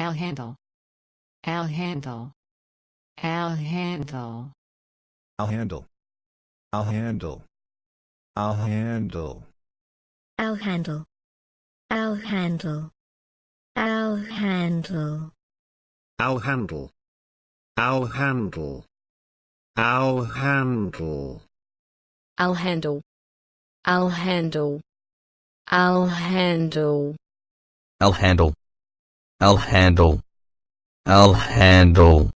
I'll handle. I'll handle. I'll handle. I'll handle. I'll handle. I'll handle. I'll handle. I'll handle. I'll handle. I'll handle. I'll handle. I'll handle. I'll handle. I'll handle. I'll handle. I'll handle. I'll handle. I'll handle.